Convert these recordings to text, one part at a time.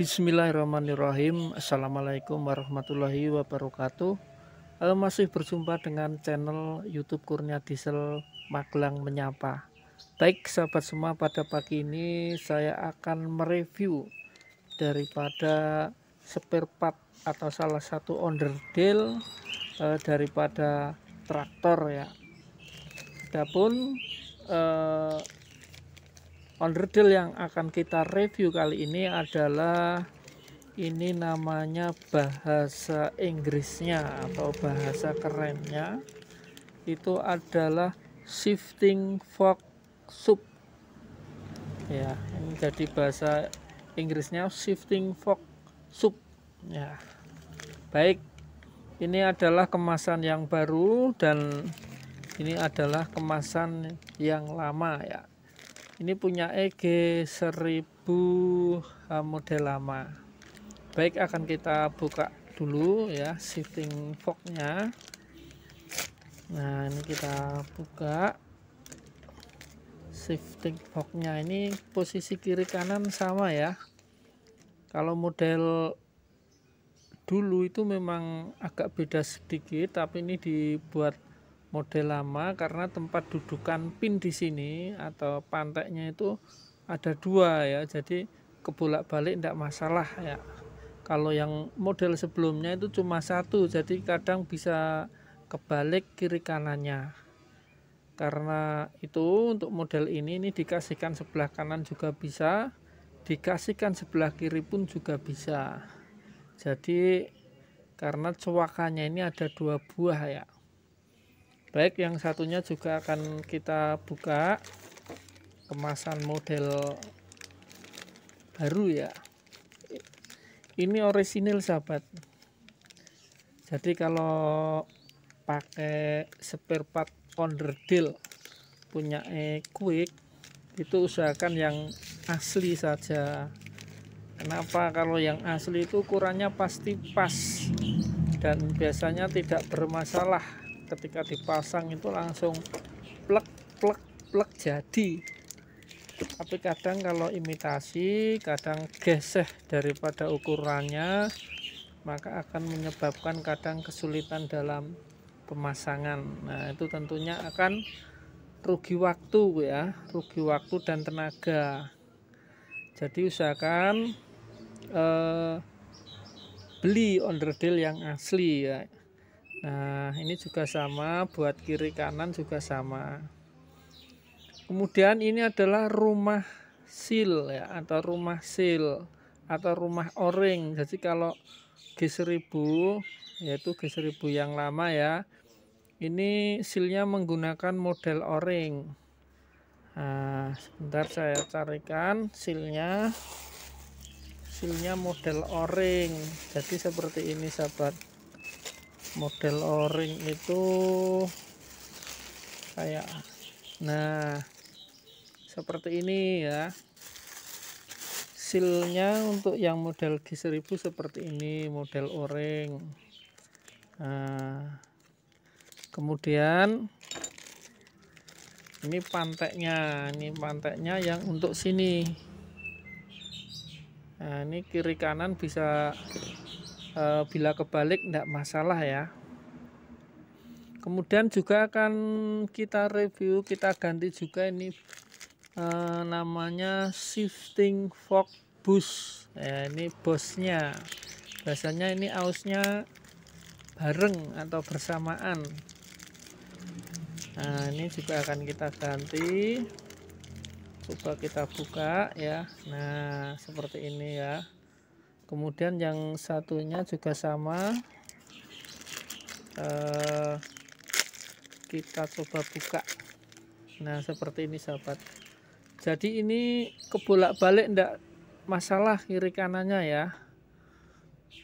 Bismillahirrahmanirrahim Assalamualaikum warahmatullahi wabarakatuh eh, Masih berjumpa dengan channel youtube Kurnia Diesel Magelang Menyapa Baik sahabat semua pada pagi ini saya akan mereview daripada spare part atau salah satu onderdil eh, daripada traktor ya. Adapun eh, onderdil yang akan kita review kali ini adalah ini namanya bahasa Inggrisnya atau bahasa kerennya itu adalah shifting fork sub ya ini jadi bahasa Inggrisnya shifting fork sup ya baik ini adalah kemasan yang baru dan ini adalah kemasan yang lama ya ini punya EG 1000 eh, model lama baik akan kita buka dulu ya shifting nya nah ini kita buka shifting nya ini posisi kiri kanan sama ya kalau model dulu itu memang agak beda sedikit tapi ini dibuat model lama karena tempat dudukan pin di sini atau panteknya itu ada dua ya jadi kebolak balik tidak masalah ya kalau yang model sebelumnya itu cuma satu jadi kadang bisa kebalik kiri kanannya karena itu untuk model ini ini dikasihkan sebelah kanan juga bisa dikasihkan sebelah kiri pun juga bisa jadi karena cuakannya ini ada dua buah ya baik yang satunya juga akan kita buka kemasan model baru ya ini orisinil sahabat jadi kalau pakai spare part onderdil punya e quick itu usahakan yang asli saja kenapa kalau yang asli itu ukurannya pasti pas dan biasanya tidak bermasalah ketika dipasang itu langsung plek plek plek jadi tapi kadang kalau imitasi kadang geseh daripada ukurannya maka akan menyebabkan kadang kesulitan dalam pemasangan nah itu tentunya akan rugi waktu ya rugi waktu dan tenaga jadi usahakan eh, beli onderdil yang asli ya nah ini juga sama buat kiri kanan juga sama kemudian ini adalah rumah seal ya atau rumah seal atau rumah oring jadi kalau G1000 yaitu G1000 yang lama ya ini silnya menggunakan model o-ring nah sebentar saya carikan silnya silnya model o-ring jadi seperti ini sahabat model o-ring itu kayak nah seperti ini ya silnya untuk yang model G1000 seperti ini model o-ring nah kemudian ini panteknya ini panteknya yang untuk sini nah ini kiri kanan bisa e, bila kebalik tidak masalah ya kemudian juga akan kita review kita ganti juga ini e, namanya shifting fork bus ya, ini bosnya biasanya ini ausnya bareng atau bersamaan nah ini juga akan kita ganti coba kita buka ya nah seperti ini ya kemudian yang satunya juga sama eh, kita coba buka nah seperti ini sahabat jadi ini kebolak-balik ndak masalah kiri kanannya ya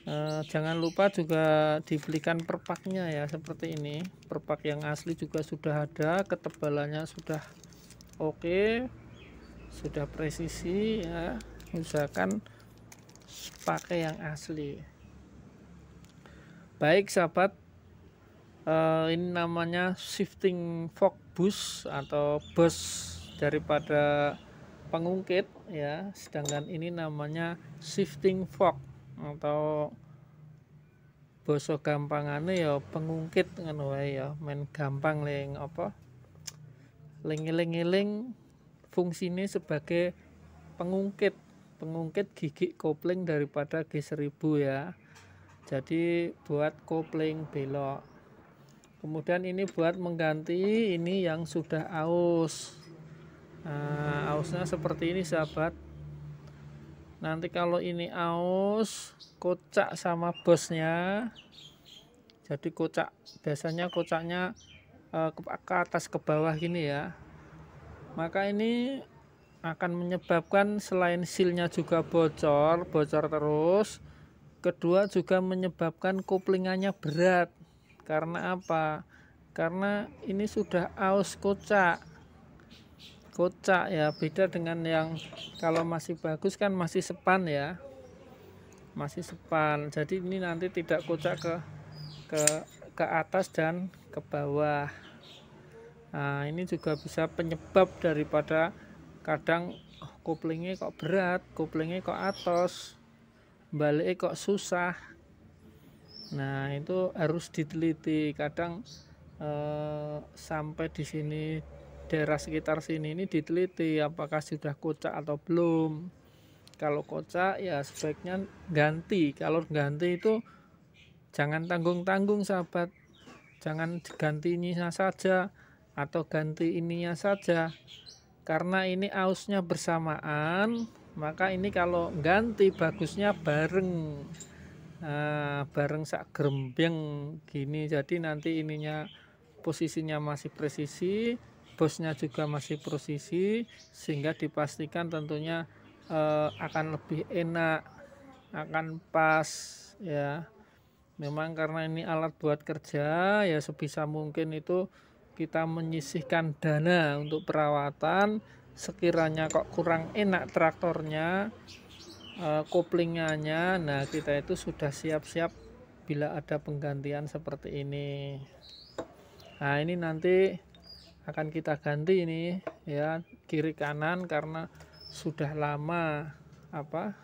Uh, jangan lupa juga dibelikan perpaknya ya seperti ini perpak yang asli juga sudah ada ketebalannya sudah oke okay, sudah presisi ya misalkan pakai yang asli baik sahabat uh, ini namanya shifting fork bus atau bus daripada pengungkit ya sedangkan ini namanya shifting fork atau gampang gampangane ya pengungkit ngono wae ya main gampang leng apa ling-ling-ling fungsinya sebagai pengungkit pengungkit gigi kopling daripada G1000 ya jadi buat kopling belok kemudian ini buat mengganti ini yang sudah aus nah, ausnya seperti ini sahabat nanti kalau ini aus kocak sama bosnya jadi kocak biasanya kocaknya eh, ke atas ke bawah gini ya maka ini akan menyebabkan selain silnya juga bocor bocor terus kedua juga menyebabkan koplingannya berat karena apa karena ini sudah aus kocak kocak ya beda dengan yang kalau masih bagus kan masih sepan ya masih sepan jadi ini nanti tidak kocak ke ke ke atas dan ke bawah nah ini juga bisa penyebab daripada kadang oh, koplingnya kok berat koplingnya kok atas balik kok susah nah itu harus diteliti kadang eh, sampai di sini daerah sekitar sini ini diteliti apakah sudah kocak atau belum kalau kocak ya sebaiknya ganti kalau ganti itu jangan tanggung-tanggung sahabat jangan ganti ininya saja atau ganti ininya saja karena ini ausnya bersamaan maka ini kalau ganti bagusnya bareng nah, bareng sak gerembeng gini jadi nanti ininya posisinya masih presisi bosnya juga masih prosesi sehingga dipastikan tentunya eh, akan lebih enak akan pas ya memang karena ini alat buat kerja ya sebisa mungkin itu kita menyisihkan dana untuk perawatan sekiranya kok kurang enak traktornya eh, koplingannya nah kita itu sudah siap-siap bila ada penggantian seperti ini nah ini nanti akan kita ganti ini ya kiri kanan karena sudah lama apa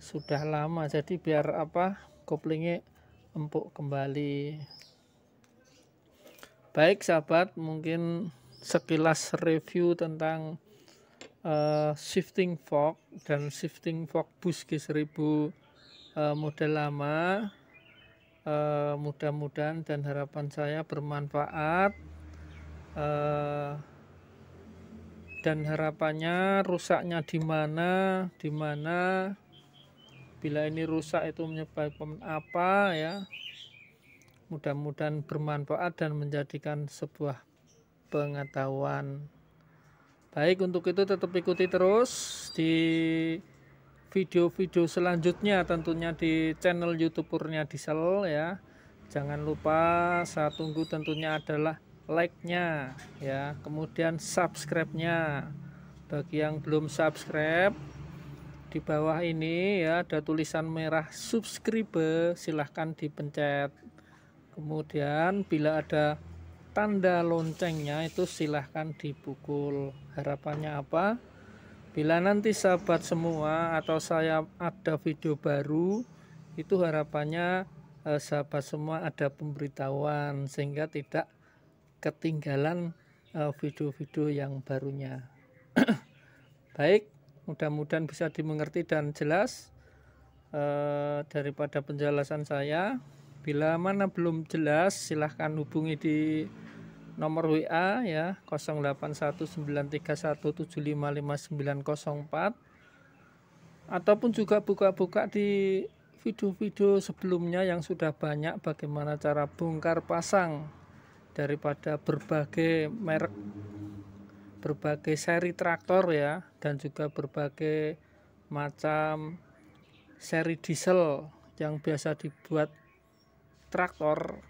sudah lama jadi biar apa koplingnya empuk kembali baik sahabat mungkin sekilas review tentang uh, shifting fork dan shifting fork bus G1000 uh, eh, model lama uh, mudah-mudahan dan harapan saya bermanfaat Eh, dan harapannya rusaknya di mana di mana bila ini rusak itu menyebabkan apa ya mudah-mudahan bermanfaat dan menjadikan sebuah pengetahuan baik untuk itu tetap ikuti terus di video-video selanjutnya tentunya di channel youtube Nya Diesel ya jangan lupa saya tunggu tentunya adalah like-nya ya, kemudian subscribe-nya. Bagi yang belum subscribe di bawah ini ya ada tulisan merah subscribe, silahkan dipencet. Kemudian bila ada tanda loncengnya itu silahkan dipukul. Harapannya apa? Bila nanti sahabat semua atau saya ada video baru, itu harapannya eh, sahabat semua ada pemberitahuan sehingga tidak ketinggalan eh, video-video yang barunya. Baik, mudah-mudahan bisa dimengerti dan jelas uh, daripada penjelasan saya. Bila mana belum jelas, silahkan hubungi di nomor WA ya 081931755904 ataupun juga buka-buka di video-video sebelumnya yang sudah banyak bagaimana cara bongkar pasang daripada berbagai merek berbagai seri traktor ya dan juga berbagai macam seri diesel yang biasa dibuat traktor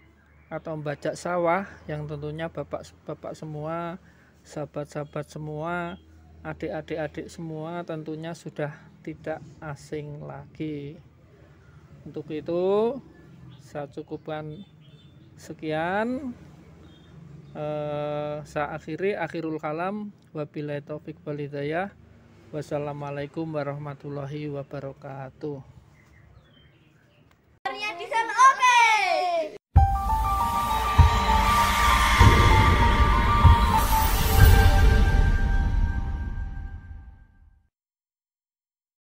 atau membajak sawah yang tentunya bapak-bapak semua sahabat-sahabat semua adik-adik-adik semua tentunya sudah tidak asing lagi untuk itu saya cukupkan sekian Eh, saya akhiri akhirul kalam wabillahi taufik walhidayah wassalamualaikum warahmatullahi wabarakatuh